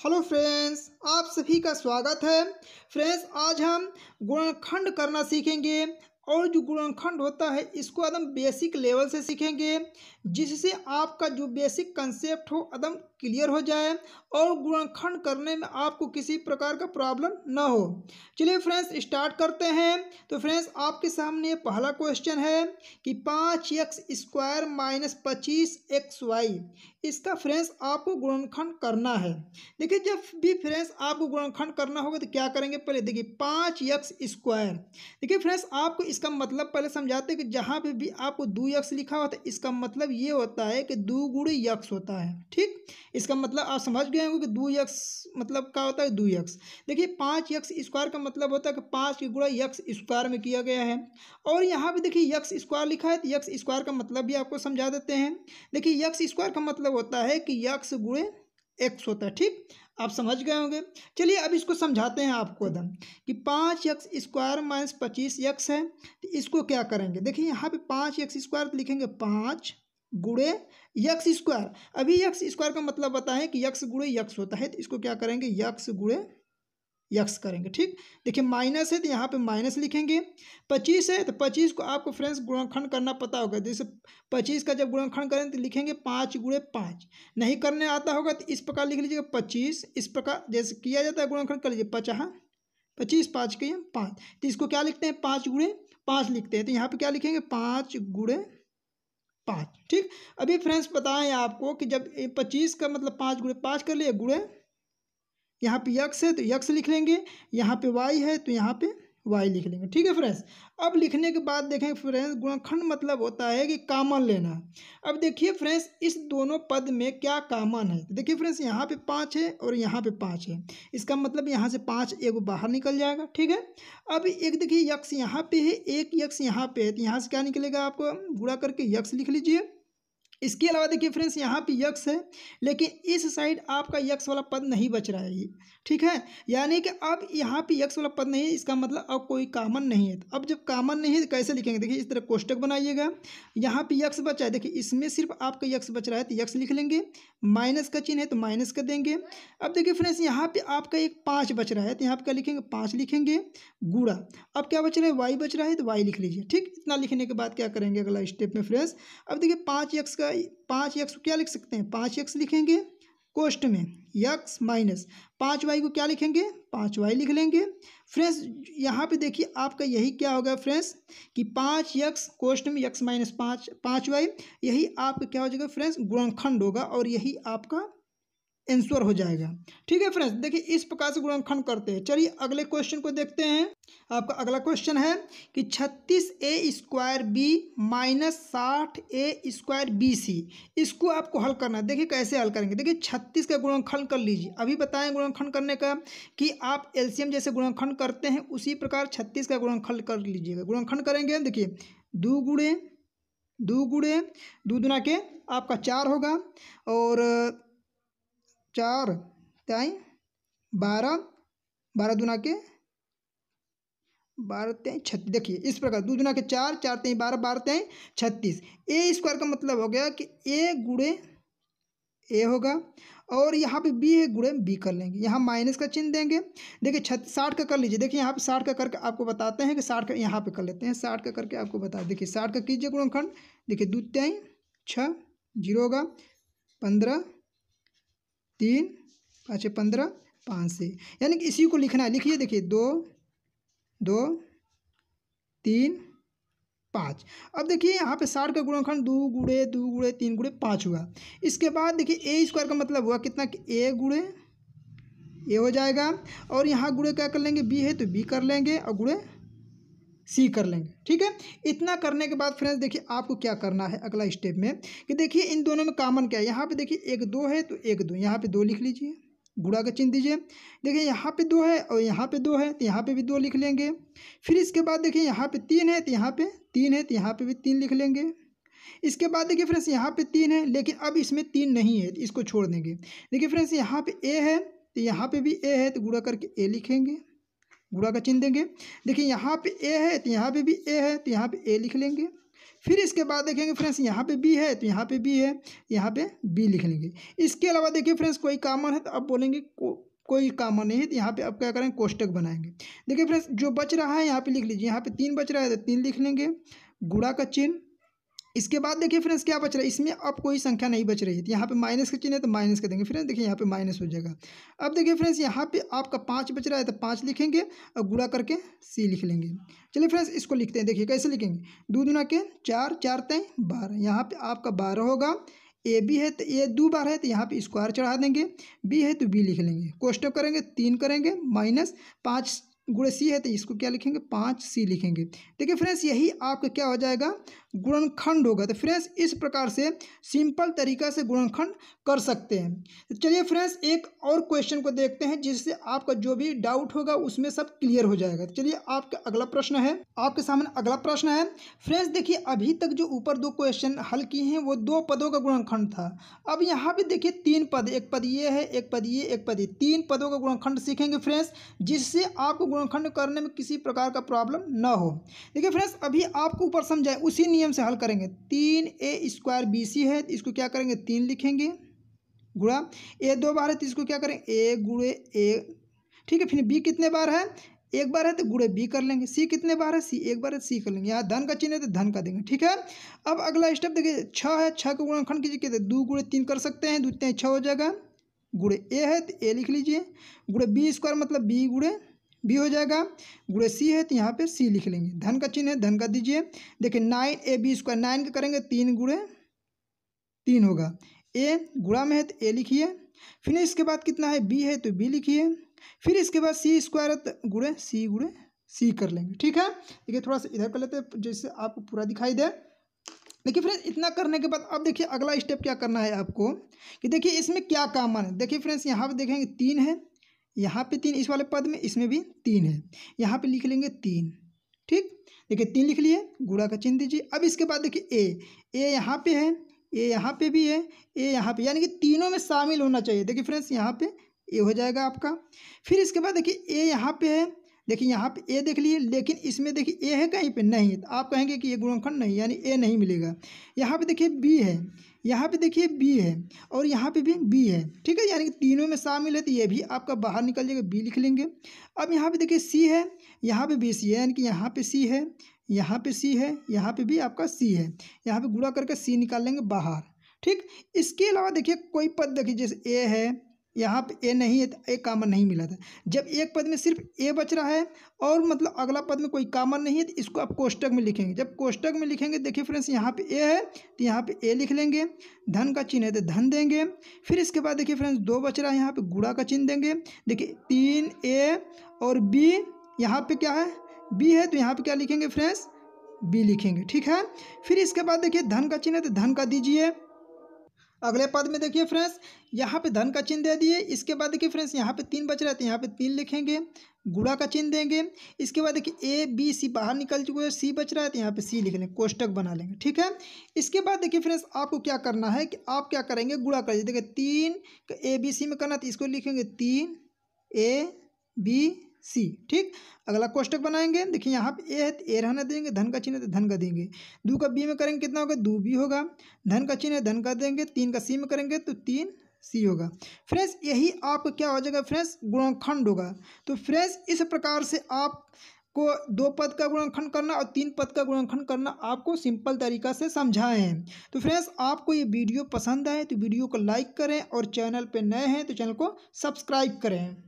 hello friends आप सभी का स्वागत है फ्रेंड्स आज हम गुणनखंड करना सीखेंगे और जो गुणनखंड होता है इसको एकदम बेसिक लेवल से सीखेंगे जिससे आपका जो बेसिक कंसेप्ट हो एकदम क्लियर हो जाए और गुणखंड करने में आपको किसी प्रकार का प्रॉब्लम ना हो चलिए फ्रेंड्स स्टार्ट करते हैं तो फ्रेंड्स आपके सामने पहला क्वेश्चन है कि पाँच एक्स स्क्वायर माइनस पच्चीस एक्स वाई इसका फ्रेंड्स आपको गुणखंड करना है देखिए जब भी फ्रेंड्स आपको गुणखंड करना होगा तो क्या करेंगे पहले देखिए पाँच एक्स स्क्वायर देखिए फ्रेंड्स आपको इसका मतलब पहले समझाते हैं कि जहाँ पर भी आपको दो यक्स लिखा होता है इसका मतलब ये होता है कि दो गुड़ यक्स होता है ठीक इसका मतलब आप समझ गए होंगे कि दो यक्स मतलब क्या होता है दो यक्स देखिए पाँच यक्स स्क्वायर का मतलब होता है कि पाँच की गुणा यक्स स्क्वायर में किया गया है और यहाँ पर देखिए यक्स स्क्वायर लिखा है तो यक्स स्क्वायर का मतलब भी आपको समझा देते हैं देखिए यक्स स्क्वायर का मतलब होता है कि यक्स गुणे एक्स होता है ठीक आप समझ गए होंगे चलिए अब इसको समझाते हैं आपको एकदम कि पाँच यक्स स्क्वायर माइनस पच्चीस यक्स है तो इसको क्या करेंगे देखिए यहाँ पे पाँच यक्स स्क्वायर तो लिखेंगे पाँच गुड़े यक्स स्क्वायर अभी यक्स स्क्वायर का मतलब बताए कि यक्स गुड़े यक्स होता है तो इसको क्या करेंगे यक्स गुड़े यक्स करेंगे ठीक देखिए माइनस है तो यहाँ पे माइनस लिखेंगे पच्चीस है तो पच्चीस को आपको फ्रेंड्स गुणनखंड करना पता होगा जैसे पच्चीस का जब गुणनखंड करें तो लिखेंगे पाँच गुड़े पाँच नहीं करने आता होगा तो इस प्रकार लिख लीजिएगा पच्चीस इस प्रकार जैसे किया जाता है गुणनखंड कर लीजिए पचाह पच्चीस पाँच के पाँच तो इसको क्या लिखते हैं पाँच गुड़े पाँच लिखते हैं तो यहाँ पर क्या लिखेंगे पाँच गुड़े पाँच ठीक अभी फ्रेंड्स बताएं आपको कि जब पच्चीस का मतलब पाँच गुड़े पाँच कर लिए गुड़े यहाँ पे यक्स है तो यक्स लिख लेंगे यहाँ पे वाई है तो यहाँ पे वाई लिख लेंगे ठीक है फ्रेंड्स अब लिखने के बाद देखें फ्रेंड्स गुणखंड मतलब होता है कि कामन लेना अब देखिए फ्रेंड्स इस दोनों पद में क्या कामन है तो देखिए फ्रेंड्स यहाँ पे पाँच है और यहाँ पे पाँच है इसका मतलब यहाँ से पाँच एक बाहर निकल जाएगा ठीक है अब एक देखिए यक्ष यहाँ पे है एक यक्ष यहाँ पे है तो यहाँ से क्या निकलेगा आपको गुड़ा करके यक्ष लिख लीजिए इसके अलावा देखिए फ्रेंड्स यहाँ पे यक्स है लेकिन इस साइड आपका यक्स वाला पद नहीं बच रहा है ये ठीक है यानी कि अब यहाँ पे यक्स वाला पद नहीं है इसका मतलब अब कोई कामन नहीं है अब जब कामन नहीं है तो कैसे लिखेंगे देखिए इस तरह कोष्टक बनाइएगा यहाँ पे यक्स बचा है देखिए इसमें सिर्फ आपका यक्स बच रहा है तो यक्स लिख लेंगे माइनस का चिन्ह है तो माइनस का देंगे अब देखिए फ्रेंड्स यहाँ पर आपका एक पाँच बच रहा है तो यहाँ पर क्या लिखेंगे पाँच लिखेंगे गुड़ा अब क्या बच रहा है वाई बच रहा है तो वाई लिख लीजिए ठीक इतना लिखने के बाद क्या करेंगे अगला स्टेप में फ्रेंड्स अब देखिए पाँच यक्स का का पाँच यक्स क्या लिख सकते हैं पाँच एक लिखेंगे कोष्ट में यक्स माइनस पाँच वाई को क्या लिखेंगे पाँच वाई लिख लेंगे फ्रेंड्स यहाँ पे देखिए आपका यही क्या होगा फ्रेंड्स कि पाँच यक्स कोष्ट में यक्स माइनस पाँच पाँच वाई यही आपका क्या हो जाएगा फ्रेंड्स गुणखंड होगा और यही आपका इंश्योर हो जाएगा ठीक है फ्रेंड्स देखिए इस प्रकार से गुणनखंड करते हैं चलिए अगले क्वेश्चन को देखते हैं आपका अगला क्वेश्चन है कि छत्तीस ए स्क्वायर बी माइनस साठ ए स्क्वायर बी सी इसको आपको हल करना है देखिए कैसे हल करेंगे देखिए छत्तीस का गुणनखंड कर लीजिए अभी बताएं गुणनखंड करने का कि आप एलसीएम जैसे गुणनखंड करते हैं उसी प्रकार छत्तीस का गुणनखंड कर लीजिएगा गुणनखंड करेंगे देखिए दो गुड़े दो गुड़े दो दुना के आपका चार होगा और चार तेई बारह बारह दुना के बारह तेई छत्तीस देखिए इस प्रकार दो दुना के चार चार त्याई बारह बारह तेई छत्तीस ए स्क्वायर का मतलब हो गया कि ए गुड़े ए होगा और यहाँ पे बी है गुड़े बी कर लेंगे यहाँ माइनस का चिन्ह देंगे देखिए छत साठ का कर लीजिए देखिए यहाँ पे साठ का करके आपको बताते हैं कि साठ का यहाँ पे कर लेते हैं साठ का करके आपको बता देखिए साठ का कीजिए गुणनखंड देखिए तेई छः जीरो होगा पंद्रह तीन पाँच पंद्रह पाँच से यानी कि इसी को लिखना है लिखिए देखिए दो दो तीन पाँच अब देखिए यहाँ पे साठ का गुणनखंड दो गुड़े दो गुड़े तीन गुड़े पाँच हुआ इसके बाद देखिए ए स्क्वायर का मतलब हुआ कितना कि ए गुड़े ए हो जाएगा और यहाँ गुड़े क्या कर लेंगे बी है तो बी कर लेंगे और गुड़े सी कर लेंगे ठीक है इतना करने के बाद फ्रेंड्स देखिए आपको क्या करना है अगला स्टेप में कि देखिए इन दोनों में कॉमन क्या है यहाँ पे देखिए एक दो है तो एक दो यहाँ पे दो लिख लीजिए गुड़ा का चिन्ह दीजिए देखिए यहाँ पे दो है और यहाँ पे दो है तो यहाँ पे भी दो लिख लेंगे फिर इसके बाद देखिए यहाँ पे तीन है तो यहाँ पे तीन है तो यहाँ पे भी तीन लिख लेंगे इसके बाद देखिए फ्रेंड्स यहाँ पे तीन है लेकिन अब इसमें तीन नहीं है इसको छोड़ देंगे देखिए फ्रेंड्स यहाँ पे ए है तो यहाँ पे भी ए है तो गुड़ा करके ए लिखेंगे गुड़ा का चिन्ह देंगे देखिए यहाँ पे ए है तो यहाँ पे भी ए है तो यहाँ पे ए लिख लेंगे फिर इसके बाद देखेंगे फ्रेंड्स यहाँ पे बी है तो यहाँ पे बी है यहाँ पे बी लिख लेंगे इसके अलावा देखिए फ्रेंड्स कोई कामन है तो आप बोलेंगे को, कोई कामन नहीं है तो यहाँ पर आप क्या करेंगे कोष्टक बनाएंगे देखिए फ्रेंड्स जो बच रहा है यहाँ पर लिख लीजिए यहाँ पर तीन बच रहा है तो तीन लिख लेंगे गुड़ा का चिन्ह इसके बाद देखिए फ्रेंड्स क्या बच रहा है इसमें अब कोई संख्या नहीं बच रही है यहाँ पे माइनस का चिन्ह है तो माइनस कर देंगे फ्रेंड्स देखिए यहाँ पे माइनस हो जाएगा अब देखिए फ्रेंड्स यहाँ पे आपका पाँच बच रहा है तो पाँच लिखेंगे और गुड़ा करके सी लिख लेंगे चलिए फ्रेंड्स इसको लिखते हैं देखिए कैसे लिखेंगे दो दुना के चार चार तय बारह यहाँ पर आपका बारह होगा ए बी है तो ए दो बार है तो यहाँ पे स्क्वायर चढ़ा देंगे बी है तो बी लिख लेंगे कोष्टक करेंगे तीन करेंगे माइनस पाँच गुड़े सी है तो इसको क्या लिखेंगे पाँच सी लिखेंगे देखिए फ्रेंड्स यही आपका क्या हो जाएगा गुणनखंड होगा तो फ्रेंड्स इस प्रकार से सिंपल तरीका से गुणनखंड कर सकते हैं तो चलिए फ्रेंड्स एक और क्वेश्चन को देखते हैं जिससे आपका जो भी डाउट होगा उसमें सब क्लियर हो जाएगा तो चलिए आपका अगला प्रश्न है आपके सामने अगला प्रश्न है फ्रेंड्स देखिए अभी तक जो ऊपर दो क्वेश्चन हल किए हैं वो दो पदों का गुणनखंड था अब यहाँ भी देखिए तीन पद एक पद ये है एक पद ये एक पद ये तीन पदों का गुणखंड सीखेंगे फ्रेंड्स जिससे आपको गुणखंड करने में किसी प्रकार का प्रॉब्लम ना हो देखिए फ्रेंड्स अभी आपको ऊपर समझाए उसी नियम से हल करेंगे तीन ए स्क्वायर बी सी है तो इसको क्या करेंगे तीन लिखेंगे गुड़ा ए दो बार है तो इसको क्या करें ए गुड़े ए ठीक है फिर बी कितने बार है एक बार है तो गुड़े बी कर लेंगे सी कितने बार है सी एक बार है तो सी कर लेंगे यहाँ धन का चिन्ह है तो धन का देंगे ठीक है अब अगला स्टेप देखिए छः है छः का गुणनखंड कीजिए कहते दो गुड़े तीन कर सकते हैं दो तो तीन छः हो जाएगा गुड़े ए है तो ए लिख लीजिए गुड़े बी स्क्वायर मतलब बी गुड़े भी हो जाएगा गुड़े सी है तो यहाँ पर सी लिख लेंगे धन का चिन्ह है धन का दीजिए देखिए nine A B square nine का करेंगे तीन गुड़े तीन होगा ए गुड़ा में है तो ए लिखिए फिर इसके बाद कितना है बी है तो बी लिखिए फिर इसके बाद सी स्क्वायर तो गुड़े सी गुड़े सी कर लेंगे ठीक है देखिए थोड़ा सा इधर कर लेते हैं जैसे आपको पूरा दिखाई दे देखिए फ्रेंड्स इतना करने के बाद अब देखिए अगला स्टेप क्या करना है आपको कि देखिए इसमें क्या काम है देखिए फ्रेंड्स यहाँ पर देखेंगे तीन है यहाँ पे तीन इस वाले पद में इसमें भी तीन है यहाँ पे लिख लेंगे तीन ठीक देखिए तीन लिख लिए गुड़ा का चिन्ह दीजिए अब इसके बाद देखिए ए ए यहाँ पे है ए यहाँ पे भी है ए यहाँ पे यानी कि तीनों में शामिल होना चाहिए देखिए फ्रेंड्स यहाँ पे ए हो जाएगा आपका फिर इसके बाद देखिए ए यहाँ पे है देखिए यहाँ पे ए देख लिए लेकिन इसमें देखिए ए है कहीं पे नहीं तो आप कहेंगे कि ये गुणनखंड नहीं यानी ए नहीं मिलेगा यहाँ पे देखिए बी है यहाँ पे देखिए बी है और यहाँ पे भी बी है ठीक है यानी कि तीनों में शामिल है तो ये भी आपका बाहर निकल जाएगा बी लिख लेंगे अब यहाँ पे देखिए सी है यहाँ पे बी सी है यानी कि यहाँ पे सी है यहाँ पे सी है यहाँ पे भी आपका सी है यहाँ पे गुड़ा करके सी निकाल लेंगे बाहर ठीक इसके अलावा देखिए कोई पद देखिए जैसे ए है यहाँ पे ए नहीं है तो ए कामन नहीं मिला था जब एक पद में सिर्फ ए बच रहा है और मतलब अगला पद में कोई कामन नहीं है तो इसको आप कोष्टक में लिखेंगे जब कोष्टक में लिखेंगे देखिए फ्रेंड्स यहाँ पे ए है तो यहाँ पे ए लिख लेंगे धन का चिन्ह है तो धन देंगे फिर इसके बाद देखिए फ्रेंड्स दो बच रहा है यहाँ पर गुड़ा का चिन्ह देंगे देखिए तीन ए और बी यहाँ पर क्या है बी है तो यहाँ पर क्या लिखेंगे फ्रेंड्स बी लिखेंगे ठीक है फिर इसके बाद देखिए धन का चिन्ह है तो धन का दीजिए अगले पद में देखिए फ्रेंड्स यहाँ पे धन का चिन्ह दे दिए इसके बाद देखिए फ्रेंड्स यहाँ पे तीन बच रहे थे यहाँ पे तीन लिखेंगे गुड़ा का चिन्ह देंगे इसके बाद देखिए ए बी सी बाहर निकल चुके हैं सी बच रहा है तो यहाँ पे सी लिख लेंगे कोष्टक बना लेंगे ठीक है इसके बाद देखिए फ्रेंड्स आपको क्या करना है कि आप क्या करेंगे गुड़ा कर देखिए तीन ए बी सी में करना तो इसको लिखेंगे तीन ए बी सी ठीक अगला कोष्टक बनाएंगे देखिए यहाँ पे ए है तो ए रहने देंगे धन का चिन्ह है तो धन का देंगे दो का बी में करेंगे कितना होगा दो बी होगा धन का चिन्ह है धन का देंगे तीन का सी में करेंगे तो तीन सी होगा फ्रेंड्स यही आपको क्या हो जाएगा फ्रेंड्स गुणखंड होगा तो फ्रेंड्स इस प्रकार से आप को दो पद का गुणनखंड करना और तीन पद का गुणनखंड करना आपको सिंपल तरीका से समझाए हैं तो फ्रेंड्स आपको ये वीडियो पसंद आए तो वीडियो को लाइक करें और चैनल पर नए हैं तो चैनल को सब्सक्राइब करें